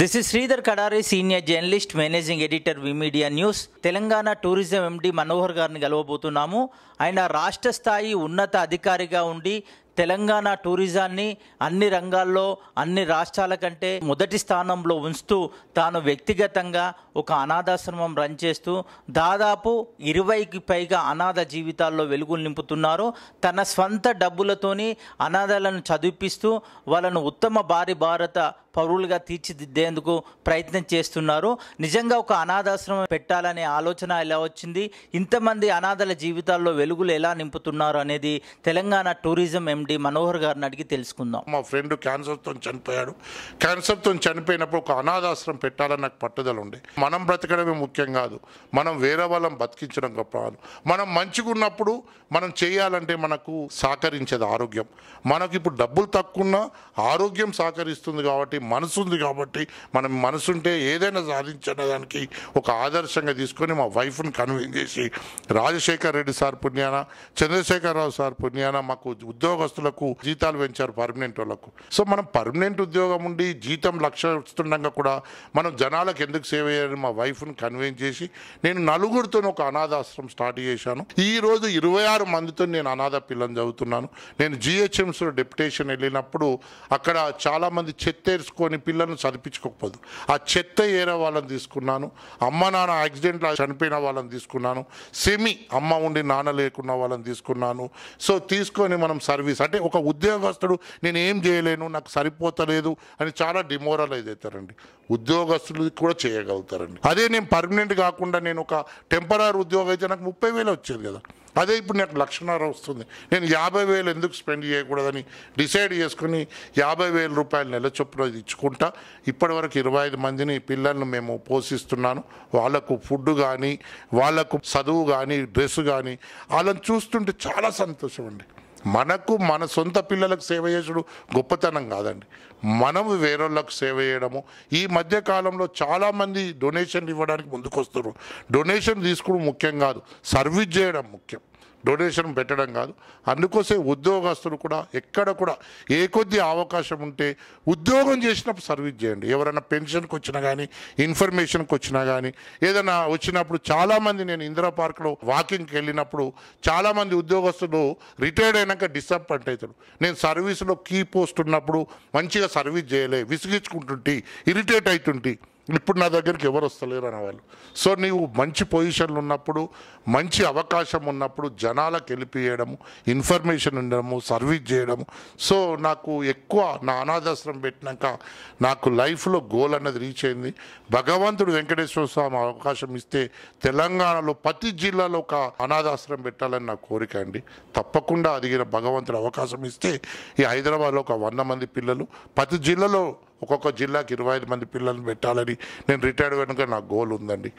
this is Sridhar Kadari senior journalist managing editor media news Telangana tourism MD Manohar గారిని కలవబోతున్నాము ఆయన రాష్ట్ర స్థాయి ఉన్నత అధికారిగా ఉండి తెలంగాణ టూరిజాన్ని అన్ని రంగాల్లో అన్ని రాష్ట్రాల కంటే మొదటి స్థానంలో ఉంచుతూ తాను వ్యక్తిగతంగా ఒక అనాథాశ్రమం రన్ చేస్తూ దాదాపు ఇరవైకి పైగా అనాథ జీవితాల్లో వెలుగులు నింపుతున్నారు తన స్వంత డబ్బులతోని అనాథాలను చదివిపిస్తూ వాళ్ళను ఉత్తమ భారీ భారత పౌరులుగా తీర్చిదిద్దేందుకు ప్రయత్నం చేస్తున్నారు నిజంగా ఒక అనాథాశ్రమం పెట్టాలనే ఆలోచన ఎలా వచ్చింది ఇంతమంది అనాథల జీవితాల్లో వెలుగులు ఎలా నింపుతున్నారు అనేది తెలంగాణ టూరిజం ఎండి మనోహర్ గారిని అడిగి తెలుసుకుందాం మా ఫ్రెండ్ క్యాన్సర్తో చనిపోయాడు క్యాన్సర్తో చనిపోయినప్పుడు ఒక అనాథాశ్రమం పెట్టాలని నాకు పట్టుదల ఉండే మనం బ్రతకడమే ముఖ్యం కాదు మనం వేరే వాళ్ళం బతికించడం గొప్ప మనం మంచిగున్నప్పుడు మనం చేయాలంటే మనకు సహకరించేది ఆరోగ్యం మనకి ఇప్పుడు డబ్బులు తక్కువ ఆరోగ్యం సహకరిస్తుంది కాబట్టి మనసు ఉంది కాబట్టి మనం మనసుంటే ఏదైనా సాధించిన దానికి ఒక ఆదర్శంగా తీసుకొని మా వైఫ్ని కన్విన్స్ చేసి రాజశేఖర్ రెడ్డి సార్ పుణ్యాన చంద్రశేఖరరావు సార్ పుణ్యాన మాకు ఉద్యోగస్తులకు జీతాలు పెంచారు పర్మనెంట్ వాళ్ళకు సో మనం పర్మనెంట్ ఉద్యోగం ఉండి జీతం లక్ష వస్తుండగా కూడా మనం జనాలకు ఎందుకు సేవ చేయాలని మా వైఫ్ని కన్విన్స్ చేసి నేను నలుగురితో ఒక అనాథాశ్రమం స్టార్ట్ చేశాను ఈ రోజు ఇరవై ఆరు మందితో నేను అనాథ పిల్లని చదువుతున్నాను నేను జిహెచ్ఎంసీలో డెప్యుటేషన్ వెళ్ళినప్పుడు అక్కడ చాలామంది చెత్తేర్చు చేసుకొని పిల్లలను చదిపించుకోకపోదు ఆ చెత్త ఏరే వాళ్ళని తీసుకున్నాను అమ్మ నాన్న యాక్సిడెంట్లో చనిపోయిన వాళ్ళని తీసుకున్నాను సెమి అమ్మ ఉండి నాన్న లేకున్న వాళ్ళని తీసుకున్నాను సో తీసుకొని మనం సర్వీస్ అంటే ఒక ఉద్యోగస్తుడు నేను ఏం చేయలేను నాకు సరిపోతలేదు అని చాలా డిమోరలైజ్ అవుతారండి ఉద్యోగస్తులు కూడా చేయగలుగుతారండి అదే నేను పర్మనెంట్ కాకుండా నేను ఒక టెంపరీ ఉద్యోగం అయితే నాకు ముప్పై వేలు వచ్చేది కదా అదే ఇప్పుడు నాకు లక్షన్నర వస్తుంది నేను యాభై వేలు ఎందుకు స్పెండ్ చేయకూడదని డిసైడ్ చేసుకుని యాభై వేల రూపాయలు నెల చొప్పున ఇచ్చుకుంటా ఇప్పటివరకు ఇరవై ఐదు మందిని పిల్లలను మేము పోషిస్తున్నాను వాళ్ళకు ఫుడ్ కానీ వాళ్ళకు చదువు కానీ డ్రెస్ కానీ వాళ్ళని చూస్తుంటే చాలా సంతోషం అండి మనకు మన సొంత పిల్లలకు సేవ చేసుడు గొప్పతనం కాదండి మనం వేరేళ్ళకు సేవ చేయడము ఈ మధ్య కాలంలో చాలామంది డొనేషన్లు ఇవ్వడానికి ముందుకొస్తున్నారు డొనేషన్ తీసుకోవడం ముఖ్యం కాదు సర్వీస్ చేయడం ముఖ్యం డొనేషన్ పెట్టడం కాదు అందుకోసే ఉద్యోగస్తులు కూడా ఎక్కడ కూడా ఏ కొద్ది అవకాశం ఉంటే ఉద్యోగం చేసినప్పుడు సర్వీస్ చేయండి ఎవరైనా పెన్షన్కి వచ్చినా కానీ ఇన్ఫర్మేషన్కి వచ్చినా కానీ ఏదైనా వచ్చినప్పుడు చాలామంది నేను ఇందిరా పార్క్లో వాకింగ్కి వెళ్ళినప్పుడు చాలామంది ఉద్యోగస్తులు రిటైర్డ్ అయినాక డిసప్పాయింట్ అవుతాడు నేను సర్వీస్లో కీ పోస్ట్ ఉన్నప్పుడు మంచిగా సర్వీస్ చేయలే విసిగించుకుంటుంటే ఇరిటేట్ అవుతుంటే ఇప్పుడు నా దగ్గరికి ఎవరు వస్తలేరు అనేవాళ్ళు సో నీవు మంచి పొజిషన్లు ఉన్నప్పుడు మంచి అవకాశం ఉన్నప్పుడు జనాలకు గెలిపియడము ఇన్ఫర్మేషన్ ఉండడము సర్వీస్ చేయడము సో నాకు ఎక్కువ నా అనాథాశ్రమం పెట్టినాక నాకు లైఫ్లో గోల్ అన్నది రీచ్ అయింది భగవంతుడు వెంకటేశ్వర స్వామి అవకాశం ఇస్తే తెలంగాణలో ప్రతి జిల్లాలో ఒక అనాథాశ్రమం పెట్టాలని నా కోరిక అండి తప్పకుండా అదిగిన భగవంతుడు అవకాశం ఇస్తే ఈ హైదరాబాద్లో ఒక వంద మంది పిల్లలు ప్రతి జిల్లాలో ఒక్కొక్క జిల్లాకి ఇరవై మంది పిల్లల్ని పెట్టాలని నేను రిటైర్డ్ కనుక నా గోల్ ఉందండి